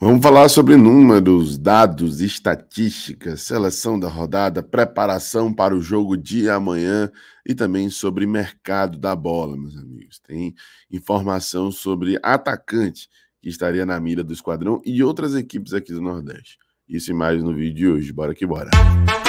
Vamos falar sobre números, dados, estatísticas, seleção da rodada, preparação para o jogo de amanhã e também sobre mercado da bola, meus amigos. Tem informação sobre atacante que estaria na mira do esquadrão e outras equipes aqui do Nordeste. Isso e mais no vídeo de hoje. Bora que bora. Música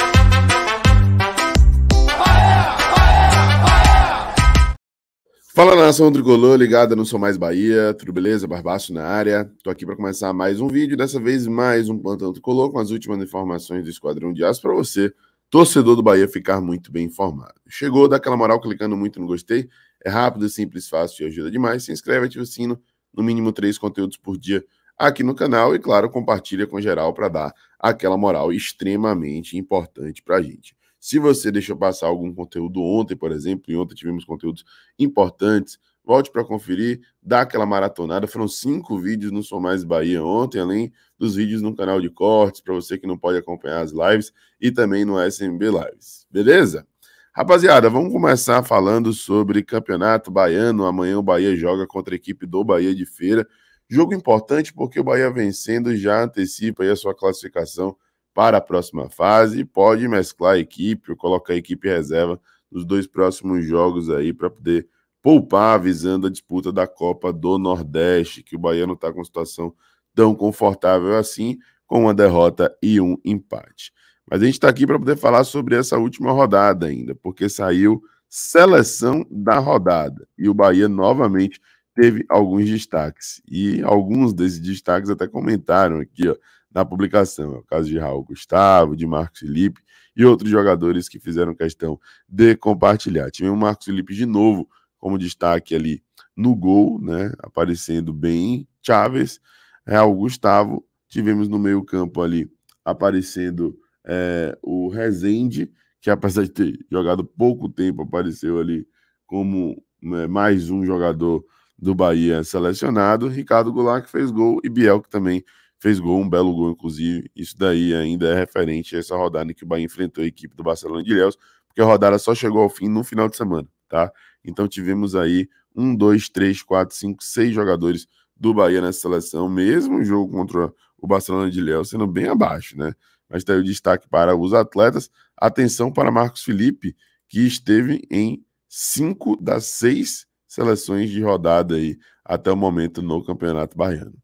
Fala nação Rodrigolô, ligada no Sou Mais Bahia, tudo beleza? Barbaço na área. Tô aqui para começar mais um vídeo, dessa vez mais um Plantão Tricolor com as últimas informações do Esquadrão de Aço para você, torcedor do Bahia, ficar muito bem informado. Chegou, dá aquela moral clicando muito no gostei, é rápido, simples, fácil e ajuda demais. Se inscreve, ativa o sino, no mínimo três conteúdos por dia aqui no canal e, claro, compartilha com geral para dar aquela moral extremamente importante para a gente. Se você deixou passar algum conteúdo ontem, por exemplo, e ontem tivemos conteúdos importantes, volte para conferir, dá aquela maratonada. Foram cinco vídeos no Sou Mais Bahia ontem, além dos vídeos no canal de cortes, para você que não pode acompanhar as lives e também no SMB Lives. Beleza? Rapaziada, vamos começar falando sobre Campeonato Baiano. Amanhã o Bahia joga contra a equipe do Bahia de Feira. Jogo importante porque o Bahia vencendo já antecipa a sua classificação para a próxima fase e pode mesclar a equipe ou colocar a equipe reserva nos dois próximos jogos aí para poder poupar, avisando a disputa da Copa do Nordeste, que o Bahia não está com situação tão confortável assim, com uma derrota e um empate. Mas a gente está aqui para poder falar sobre essa última rodada ainda, porque saiu seleção da rodada e o Bahia novamente teve alguns destaques. E alguns desses destaques até comentaram aqui, ó na publicação. É o caso de Raul Gustavo, de Marcos Felipe e outros jogadores que fizeram questão de compartilhar. Tivemos o Marcos Felipe de novo como destaque ali no gol, né? Aparecendo bem Chaves, é, Raul Gustavo. Tivemos no meio campo ali aparecendo é, o Rezende, que apesar de ter jogado pouco tempo, apareceu ali como né, mais um jogador do Bahia selecionado. Ricardo Goulart que fez gol e Biel que também fez gol, um belo gol, inclusive. Isso daí ainda é referente a essa rodada em que o Bahia enfrentou a equipe do Barcelona de Léus, porque a rodada só chegou ao fim no final de semana, tá? Então tivemos aí um, dois, três, quatro, cinco, seis jogadores do Bahia nessa seleção, mesmo jogo contra o Barcelona de Léo, sendo bem abaixo, né? Mas daí tá o destaque para os atletas. Atenção para Marcos Felipe, que esteve em cinco das seis seleções de rodada aí até o momento no Campeonato Baiano.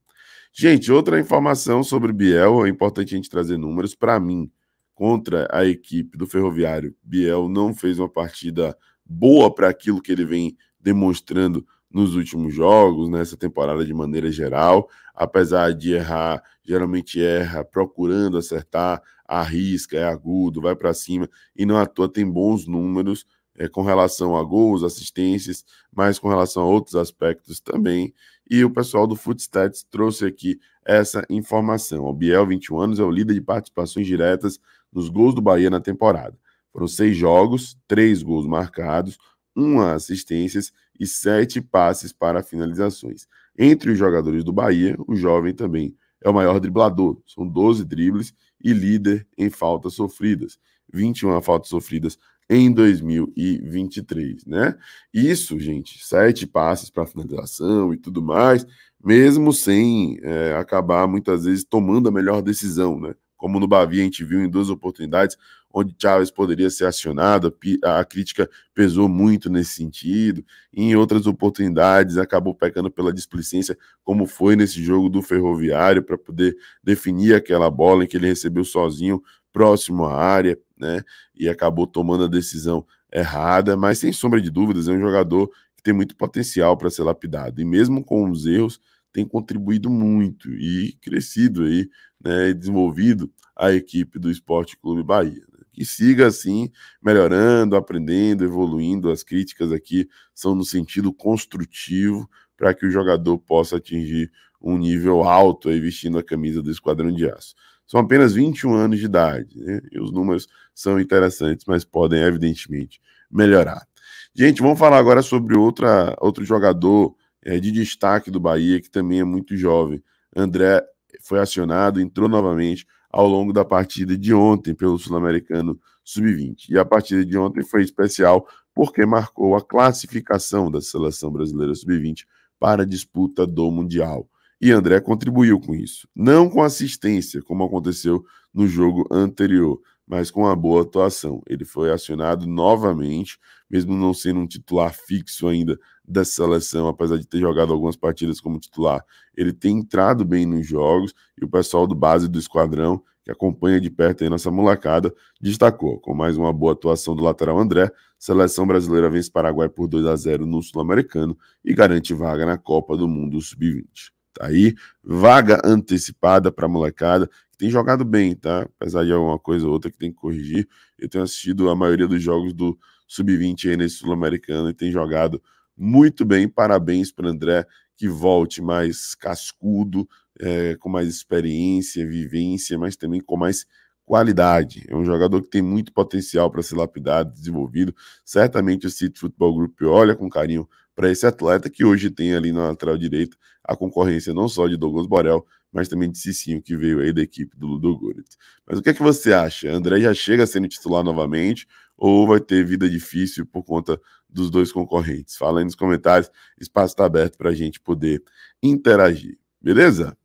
Gente, outra informação sobre Biel, é importante a gente trazer números. Para mim, contra a equipe do Ferroviário, Biel não fez uma partida boa para aquilo que ele vem demonstrando nos últimos jogos, nessa né, temporada de maneira geral. Apesar de errar, geralmente erra procurando acertar, arrisca, é agudo, vai para cima e não à toa tem bons números é, com relação a gols, assistências, mas com relação a outros aspectos também. E o pessoal do Footstats trouxe aqui essa informação. O Biel, 21 anos, é o líder de participações diretas nos gols do Bahia na temporada. Foram seis jogos, três gols marcados, uma assistências e sete passes para finalizações. Entre os jogadores do Bahia, o jovem também é o maior driblador. São 12 dribles e líder em faltas sofridas. 21 faltas sofridas em 2023, né? Isso, gente, sete passes para finalização e tudo mais, mesmo sem é, acabar muitas vezes tomando a melhor decisão, né? Como no Bavi a gente viu em duas oportunidades onde Chaves poderia ser acionado, a crítica pesou muito nesse sentido. Em outras oportunidades acabou pecando pela displicência, como foi nesse jogo do Ferroviário para poder definir aquela bola em que ele recebeu sozinho próximo à área né? E acabou tomando a decisão errada, mas sem sombra de dúvidas, é um jogador que tem muito potencial para ser lapidado. E mesmo com os erros, tem contribuído muito e crescido aí, né? E desenvolvido a equipe do Esporte Clube Bahia. Né. Que siga assim, melhorando, aprendendo, evoluindo. As críticas aqui são no sentido construtivo para que o jogador possa atingir um nível alto aí vestindo a camisa do Esquadrão de Aço são apenas 21 anos de idade. Né? E os números são interessantes, mas podem, evidentemente, melhorar. Gente, vamos falar agora sobre outra, outro jogador é, de destaque do Bahia, que também é muito jovem. André foi acionado, entrou novamente ao longo da partida de ontem pelo Sul-Americano Sub-20. E a partida de ontem foi especial porque marcou a classificação da seleção brasileira Sub-20 para a disputa do Mundial e André contribuiu com isso. Não com assistência, como aconteceu no jogo anterior, mas com uma boa atuação. Ele foi acionado novamente, mesmo não sendo um titular fixo ainda dessa seleção, apesar de ter jogado algumas partidas como titular. Ele tem entrado bem nos jogos e o pessoal do base do esquadrão, que acompanha de perto aí nossa molecada, destacou. Com mais uma boa atuação do lateral André, seleção brasileira vence Paraguai por 2 a 0 no Sul-Americano e garante vaga na Copa do Mundo Sub-20. Tá aí, vaga antecipada para molecada, que tem jogado bem, tá? Apesar de alguma coisa ou outra que tem que corrigir. Eu tenho assistido a maioria dos jogos do Sub-20 aí nesse Sul-Americano e tem jogado muito bem. Parabéns para André, que volte mais cascudo, é, com mais experiência, vivência, mas também com mais qualidade. É um jogador que tem muito potencial para ser lapidado, desenvolvido. Certamente o City Football Group olha com carinho para esse atleta que hoje tem ali na lateral direita a concorrência não só de Douglas Borel, mas também de Cicinho, que veio aí da equipe do Ludo Goretz. Mas o que é que você acha? André já chega sendo titular novamente ou vai ter vida difícil por conta dos dois concorrentes? Fala aí nos comentários, espaço está aberto para a gente poder interagir, beleza?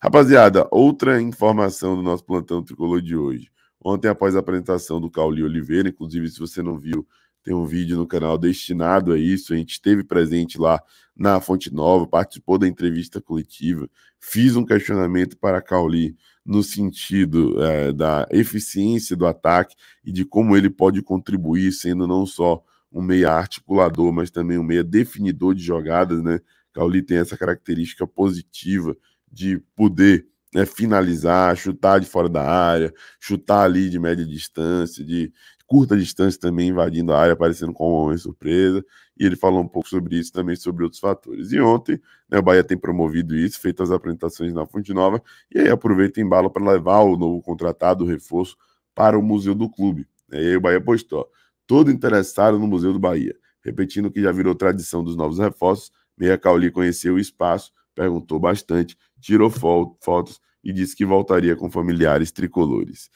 Rapaziada, outra informação do nosso plantão tricolor de hoje. Ontem, após a apresentação do Cauli Oliveira, inclusive, se você não viu, tem um vídeo no canal destinado a isso. A gente esteve presente lá na Fonte Nova, participou da entrevista coletiva, fiz um questionamento para a Cauli no sentido é, da eficiência do ataque e de como ele pode contribuir, sendo não só um meia articulador, mas também um meia definidor de jogadas, né? Cauli tem essa característica positiva de poder né, finalizar, chutar de fora da área, chutar ali de média distância, de curta distância também invadindo a área, aparecendo como uma surpresa, e ele falou um pouco sobre isso também, sobre outros fatores. E ontem, né, o Bahia tem promovido isso, feito as apresentações na Fonte Nova, e aí aproveita em bala para levar o novo contratado, o reforço, para o Museu do Clube. E aí o Bahia postou, todo interessado no Museu do Bahia. Repetindo que já virou tradição dos novos reforços, Meia Cauli conheceu o espaço, perguntou bastante, tirou fotos e disse que voltaria com familiares tricolores.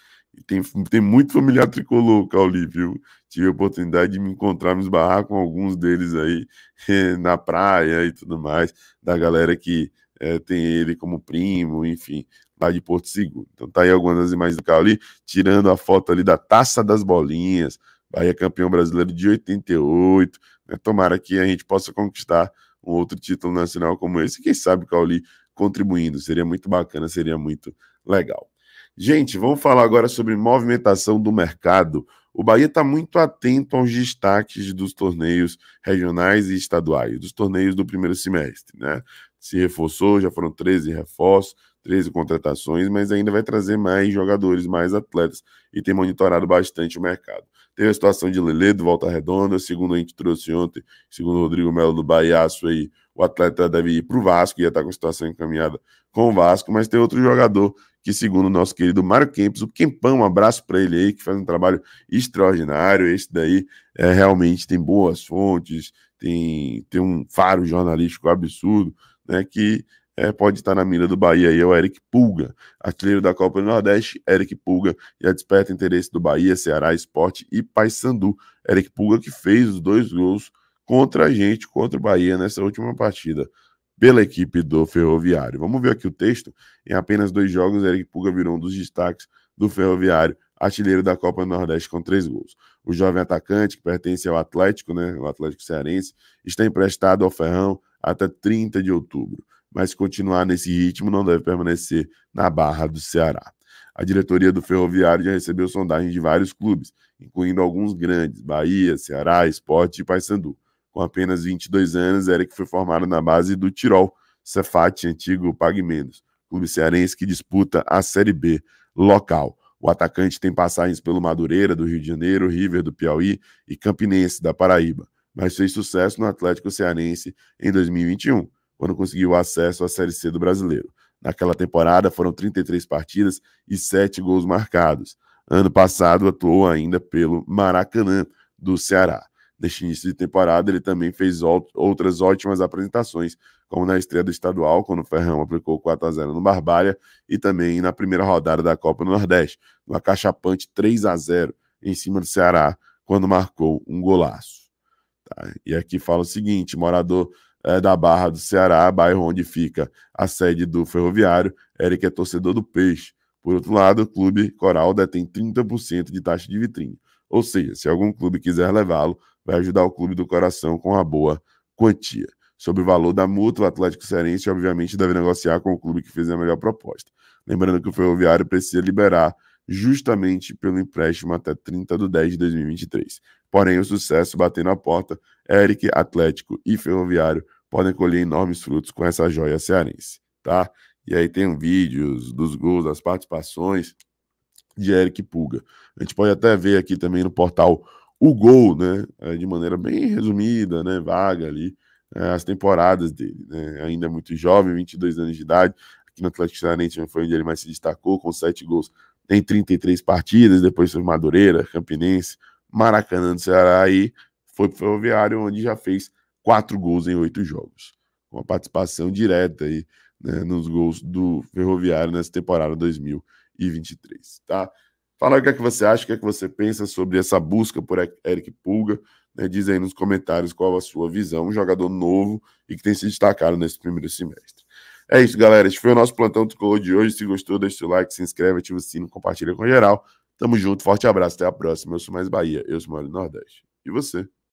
Tem, tem muito familiar tricolor, Cauli, viu? Tive a oportunidade de me encontrar, me esbarrar com alguns deles aí na praia e tudo mais, da galera que é, tem ele como primo, enfim, lá de Porto Seguro. Então tá aí algumas das imagens do Cauli, tirando a foto ali da Taça das Bolinhas, Bahia campeão brasileiro de 88, né? Tomara que a gente possa conquistar um outro título nacional como esse, quem sabe Cauli contribuindo, seria muito bacana, seria muito legal. Gente, vamos falar agora sobre movimentação do mercado. O Bahia está muito atento aos destaques dos torneios regionais e estaduais, dos torneios do primeiro semestre, né? Se reforçou, já foram 13 reforços, 13 contratações, mas ainda vai trazer mais jogadores, mais atletas e tem monitorado bastante o mercado. Teve a situação de Lele do Volta Redonda, segundo a gente trouxe ontem, segundo o Rodrigo Melo do Baiaço aí, o atleta deve ir para o Vasco, ia estar tá com a situação encaminhada com o Vasco, mas tem outro jogador que segundo o nosso querido Mário Kempis, o Kempão, um abraço para ele aí, que faz um trabalho extraordinário. Esse daí é, realmente tem boas fontes, tem, tem um faro jornalístico absurdo, né? Que é, pode estar na mira do Bahia aí, é o Eric Pulga. Artilheiro da Copa do Nordeste, Eric Pulga, já desperta interesse do Bahia, Ceará, Esporte e Paysandu. Eric Pulga que fez os dois gols contra a gente, contra o Bahia nessa última partida pela equipe do Ferroviário. Vamos ver aqui o texto. Em apenas dois jogos, Eric Puga virou um dos destaques do Ferroviário, artilheiro da Copa do Nordeste com três gols. O jovem atacante, que pertence ao Atlético, né, o Atlético Cearense, está emprestado ao Ferrão até 30 de outubro. Mas se continuar nesse ritmo, não deve permanecer na barra do Ceará. A diretoria do Ferroviário já recebeu sondagens de vários clubes, incluindo alguns grandes, Bahia, Ceará, Esporte e Paysandu com apenas 22 anos, Eric foi formado na base do Tirol, Cefate, antigo Pague Menos, clube cearense que disputa a Série B local. O atacante tem passagens pelo Madureira, do Rio de Janeiro, River, do Piauí e Campinense, da Paraíba, mas fez sucesso no Atlético Cearense em 2021, quando conseguiu acesso à Série C do Brasileiro. Naquela temporada foram 33 partidas e 7 gols marcados. Ano passado atuou ainda pelo Maracanã, do Ceará. Neste início de temporada, ele também fez outras ótimas apresentações, como na estreia do estadual, quando o Ferrão aplicou 4 a 0 no Barbalha, e também na primeira rodada da Copa do Nordeste, no acachapante 3 a 0 em cima do Ceará, quando marcou um golaço. Tá? E aqui fala o seguinte: morador é, da Barra do Ceará, bairro onde fica a sede do Ferroviário, Eric é torcedor do Peixe. Por outro lado, o clube Coral detém 30% de taxa de vitrine. Ou seja, se algum clube quiser levá-lo, vai ajudar o clube do coração com uma boa quantia. Sobre o valor da multa, o Atlético Cearense obviamente deve negociar com o clube que fez a melhor proposta. Lembrando que o Ferroviário precisa liberar justamente pelo empréstimo até 30 de 10 de 2023. Porém, o sucesso batendo a porta, Eric, Atlético e Ferroviário podem colher enormes frutos com essa joia cearense, tá? E aí tem vídeos dos gols, das participações de Eric Puga. A gente pode até ver aqui também no portal o gol, né? É, de maneira bem resumida, né? Vaga ali, é, as temporadas dele, né? Ainda muito jovem, 22 anos de idade, aqui no Atlético Paranaense foi onde ele mais se destacou, com sete gols em 33 partidas, depois foi Madureira, Campinense, Maracanã do Ceará e foi para o Ferroviário, onde já fez quatro gols em oito jogos, com a participação direta aí né, nos gols do Ferroviário nessa temporada 2023, tá? Fala o que é que você acha, o que é que você pensa sobre essa busca por Eric Pulga. Né? Diz aí nos comentários qual a sua visão. Um jogador novo e que tem se destacado nesse primeiro semestre. É isso, galera. Esse foi o nosso plantão tricolor de hoje. Se gostou, deixa o like, se inscreve, ativa o sino, compartilha com geral. Tamo junto, forte abraço, até a próxima. Eu sou Mais Bahia, eu sou do Nordeste. E você?